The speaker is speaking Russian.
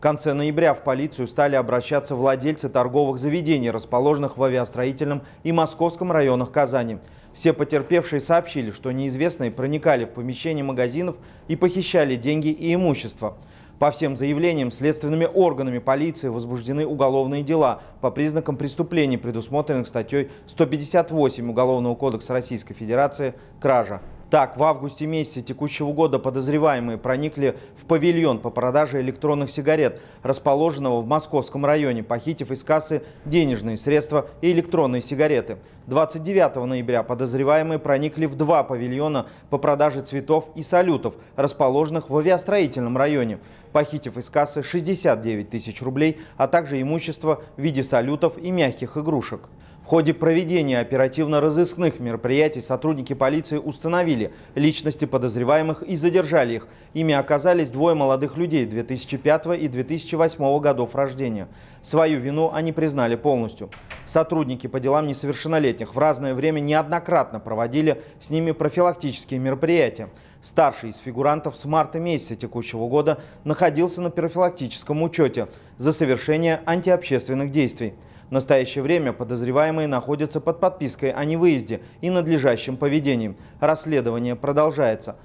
В конце ноября в полицию стали обращаться владельцы торговых заведений, расположенных в авиастроительном и московском районах Казани. Все потерпевшие сообщили, что неизвестные проникали в помещения магазинов и похищали деньги и имущество. По всем заявлениям следственными органами полиции возбуждены уголовные дела по признакам преступлений, предусмотренных статьей 158 Уголовного кодекса Российской Федерации «Кража». Так, в августе месяце текущего года подозреваемые проникли в павильон по продаже электронных сигарет, расположенного в московском районе, похитив из кассы денежные средства и электронные сигареты. 29 ноября подозреваемые проникли в два павильона по продаже цветов и салютов, расположенных в авиастроительном районе, похитив из кассы 69 тысяч рублей, а также имущество в виде салютов и мягких игрушек. В ходе проведения оперативно-розыскных мероприятий сотрудники полиции установили личности подозреваемых и задержали их. Ими оказались двое молодых людей 2005 и 2008 годов рождения. Свою вину они признали полностью. Сотрудники по делам несовершеннолетних в разное время неоднократно проводили с ними профилактические мероприятия. Старший из фигурантов с марта месяца текущего года находился на профилактическом учете за совершение антиобщественных действий. В настоящее время подозреваемые находятся под подпиской о невыезде и надлежащем поведении. Расследование продолжается.